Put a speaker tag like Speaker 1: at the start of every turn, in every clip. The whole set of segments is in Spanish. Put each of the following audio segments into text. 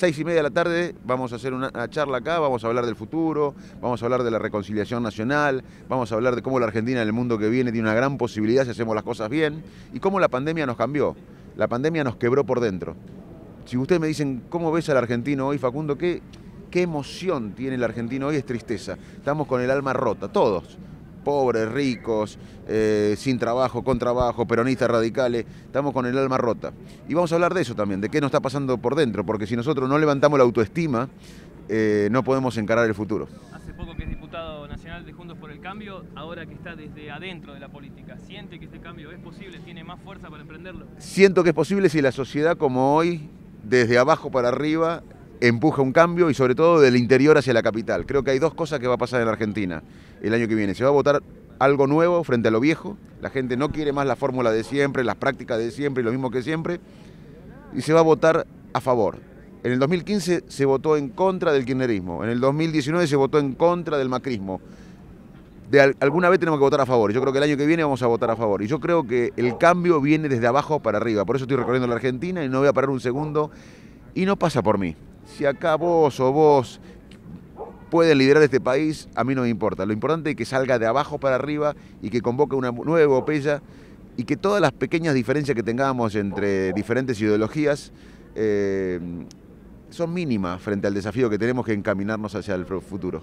Speaker 1: Seis y media de la tarde vamos a hacer una, charla acá, vamos a hablar del futuro, vamos a hablar de la reconciliación nacional, vamos a hablar de cómo la Argentina en el mundo que viene tiene una gran posibilidad si hacemos las cosas bien y cómo la pandemia nos cambió. La pandemia nos quebró por dentro. Si ustedes me dicen, ¿cómo ves al argentino hoy, Facundo? ¿Qué, qué emoción tiene el argentino hoy? Es tristeza. Estamos con el alma rota, todos pobres, ricos, eh, sin trabajo, con trabajo, peronistas radicales, estamos con el alma rota. Y vamos a hablar de eso también, de qué nos está pasando por dentro, porque si nosotros no levantamos la autoestima, eh, no podemos encarar el futuro. Hace poco que es
Speaker 2: diputado nacional de Juntos por el Cambio, ahora que está desde adentro de la política,
Speaker 1: ¿siente que este cambio es posible? ¿Tiene más fuerza para emprenderlo? Siento que es posible si la sociedad como hoy, desde abajo para arriba, empuja un cambio y sobre todo del interior hacia la capital. Creo que hay dos cosas que va a pasar en Argentina el año que viene. Se va a votar algo nuevo frente a lo viejo, la gente no quiere más la fórmula de siempre, las prácticas de siempre y lo mismo que siempre, y se va a votar a favor. En el 2015 se votó en contra del kirchnerismo, en el 2019 se votó en contra del macrismo. De alguna vez tenemos que votar a favor. Yo creo que el año que viene vamos a votar a favor. Y yo creo que el cambio viene desde abajo para arriba. Por eso estoy recorriendo la Argentina y no voy a parar un segundo. Y no pasa por mí si acá vos o vos pueden liderar este país, a mí no me importa. Lo importante es que salga de abajo para arriba y que convoque una nueva epopeya y que todas las pequeñas diferencias que tengamos entre diferentes ideologías eh, son mínimas frente al desafío que tenemos que encaminarnos hacia el futuro.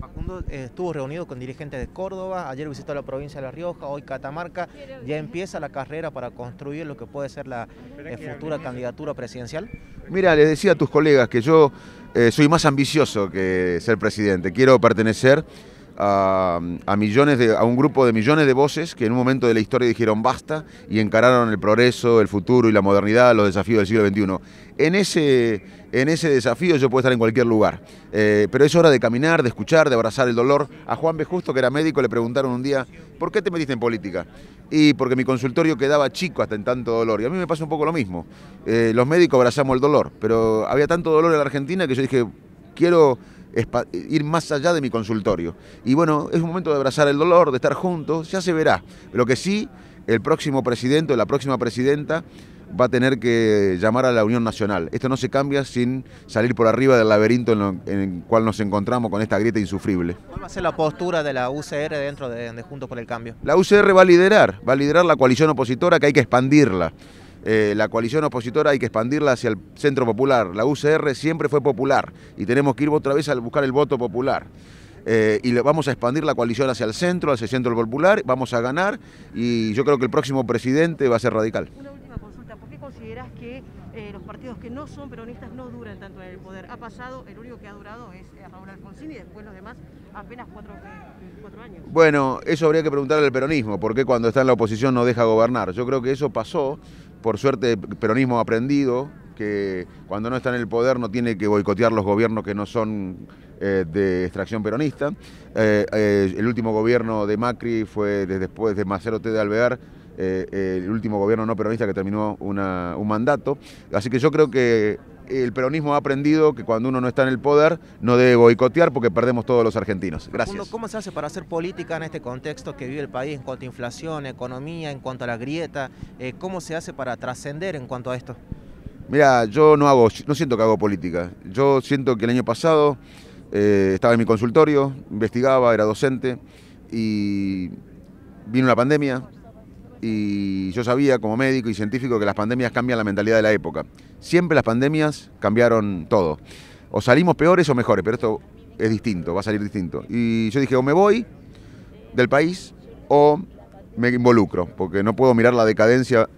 Speaker 2: Facundo eh, estuvo reunido con dirigentes de Córdoba, ayer visitó la provincia de La Rioja, hoy Catamarca, ya empieza la carrera para construir lo que puede ser la eh, futura candidatura presidencial.
Speaker 1: Mira, les decía a tus colegas que yo eh, soy más ambicioso que ser presidente, quiero pertenecer a, millones a un grupo de millones de voces que en un momento de la historia dijeron basta y encararon el progreso, el futuro y la modernidad, los desafíos del siglo XXI. En ese, en ese desafío yo puedo estar en cualquier lugar, eh, pero es hora de caminar, de escuchar, de abrazar el dolor. A Juan B. Justo, que era médico, le preguntaron un día, ¿por qué te metiste en política? Y porque mi consultorio quedaba chico hasta en tanto dolor. Y a mí me pasa un poco lo mismo. Eh, los médicos abrazamos el dolor, pero había tanto dolor en la Argentina que yo dije, quiero ir más allá de mi consultorio. Y bueno, es un momento de abrazar el dolor, de estar juntos, ya se verá. Lo que sí, el próximo presidente o la próxima presidenta va a tener que llamar a la Unión Nacional. Esto no se cambia sin salir por arriba del laberinto en, el cual nos encontramos con esta grieta insufrible.
Speaker 2: ¿Cuál va a ser la postura de la UCR dentro de, de Juntos por el Cambio?
Speaker 1: La UCR va a liderar, va a liderar la coalición opositora que hay que expandirla. Eh, la coalición opositora hay que expandirla hacia el centro popular. La UCR siempre fue popular y tenemos que ir otra vez a buscar el voto popular. Eh, y vamos a expandir la coalición hacia el centro, hacia el centro popular, vamos a ganar y yo creo que el próximo presidente va a ser radical. Una última consulta,
Speaker 2: ¿por qué consideras que eh, los partidos que no son peronistas no duran tanto en el poder? Ha pasado, el único que ha durado es Raúl Alfonsín y después los demás apenas cuatro años.
Speaker 1: Bueno, eso habría que preguntarle al peronismo, ¿por qué cuando está en la oposición no deja gobernar? Yo creo que eso pasó por suerte, peronismo aprendido, que cuando no está en el poder no tiene que boicotear los gobiernos que no son eh, de extracción peronista. Eh, eh, el último gobierno de Macri fue después de Macero T. de Alvear, el último gobierno no peronista que terminó un mandato. Así que yo creo que el peronismo ha aprendido que cuando uno no está en el poder no debe boicotear porque perdemos todos los argentinos. Gracias.
Speaker 2: ¿Cómo se hace para hacer política en este contexto que vive el país en cuanto a inflación, economía, en cuanto a la grieta? Eh, ¿Cómo se hace para trascender en cuanto a esto?
Speaker 1: Mira, yo no hago, no siento que hago política. Yo siento que el año pasado eh, estaba en mi consultorio, investigaba, era docente y vino la pandemia, y yo sabía como médico y científico que las pandemias cambian la mentalidad de la época. Siempre las pandemias cambiaron todo. O salimos peores o mejores, pero esto es distinto, va a salir distinto. Y yo dije, o me voy del país o me involucro, porque no puedo mirar la decadencia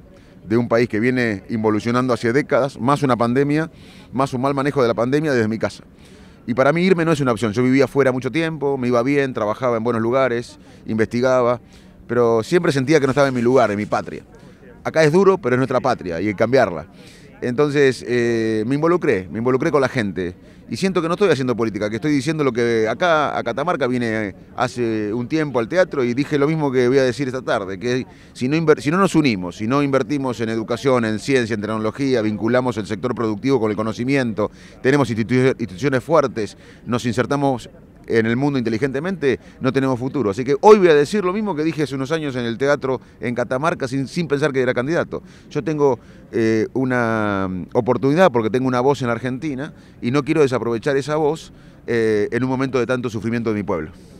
Speaker 1: de un país que viene involucionando hace décadas, más una pandemia, más un mal manejo de la pandemia desde mi casa. Y para mí irme no es una opción. Yo vivía fuera mucho tiempo, me iba bien, trabajaba en buenos lugares, investigaba, pero siempre sentía que no estaba en mi lugar, en mi patria. Acá es duro, pero es nuestra patria y hay cambiarla. Entonces eh, me involucré, me involucré con la gente y siento que no estoy haciendo política, que estoy diciendo lo que acá a Catamarca vine hace un tiempo al teatro y dije lo mismo que voy a decir esta tarde, que si no, si no nos unimos, si no invertimos en educación, en ciencia, en tecnología, vinculamos el sector productivo con el conocimiento, tenemos instituciones fuertes, nos insertamos en el mundo inteligentemente, no tenemos futuro. Así que hoy voy a decir lo mismo que dije hace unos años en el teatro en Catamarca sin, pensar que era candidato. Yo tengo eh, una mm, oportunidad porque tengo una voz en Argentina y no quiero desaprovechar esa voz eh, en un momento de tanto sufrimiento de mi pueblo.